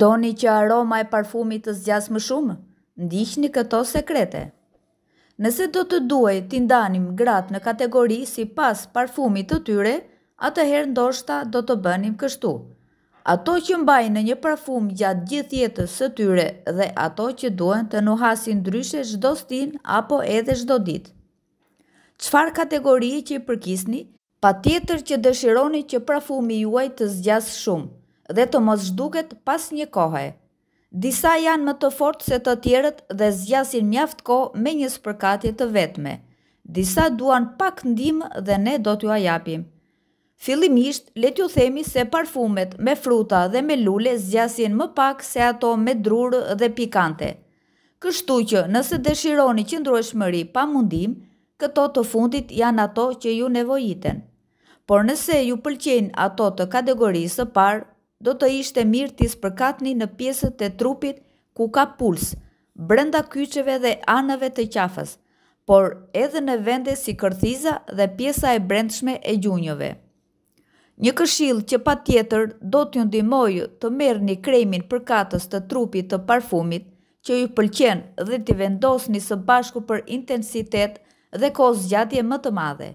Doni që aroma e parfumit të zgjas më shumë? Ndihni këto sekrete. Nëse do të duaj të ndanim gratë në kategori si pas parfumit të tyre, atëherë ndoshta do të bënim kështu. Ato që mbaj në një parfum gjatë gjithjetës së tyre dhe ato që duen të nuhasin dryshe shdo stin apo edhe shdo dit. Qfar kategori që i përkisni? Pa tjetër që dëshironi që parfumi juaj të zgjas shumë dhe të mos zhduket pas një kohë. Disa janë më të fort se të tjerët dhe zgjasin mjaft ko me një spërkatje të vetme. Disa duan pak ndimë dhe ne do t'ju ajapim. Filimisht, let ju themi se parfumet me fruta dhe me lule zgjasin më pak se ato me drurë dhe pikante. Kështu që nëse dëshironi që ndruesh pa mundim, këto të fundit janë ato që ju nevojiten. Por nëse ju pëlqen ato të kategorisë parë, do të ishte mirë t'i spërkatni në pjesët e trupit ku ka puls, brenda kyqeve dhe anëve të qafës, por edhe në vende si kërthiza dhe pjesa e brendshme e gjunjove. Një këshil që pa tjetër do t'ju ndimoju të merë një kremin për katës të trupit të parfumit, që ju pëlqen dhe t'i vendosni së bashku për intensitet dhe kozë gjatje më të madhe.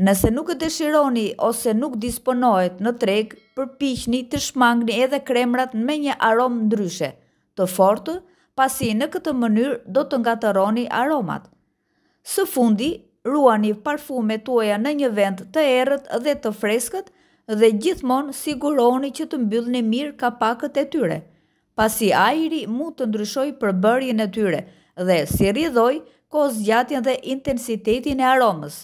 Nëse nuk e dëshironi ose nuk disponohet në treg, përpiqni të shmangni edhe kremrat me një aromë ndryshe, të fortë, pasi në këtë mënyrë do të ngatëroni aromat. Së fundi, ruani parfumet tuaja në një vend të errët dhe të freskët dhe gjithmonë siguroni që të mbyllni mirë kapakët e tyre, pasi ajri mund të ndryshoj përbërjen e tyre dhe si rrjedhoi, ko zgjatjen dhe intensitetin e aromës.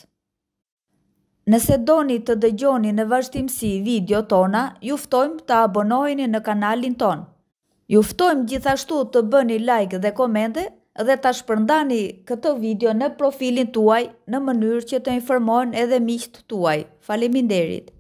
Nëse doni të dëgjoni në vazhtimësi video tona, juftojmë të abonojni në kanalin ton. Juftojmë gjithashtu të bëni like dhe komende dhe të shpërndani këtë video në profilin tuaj në mënyrë që të informojnë edhe miqt tuaj. Faleminderit!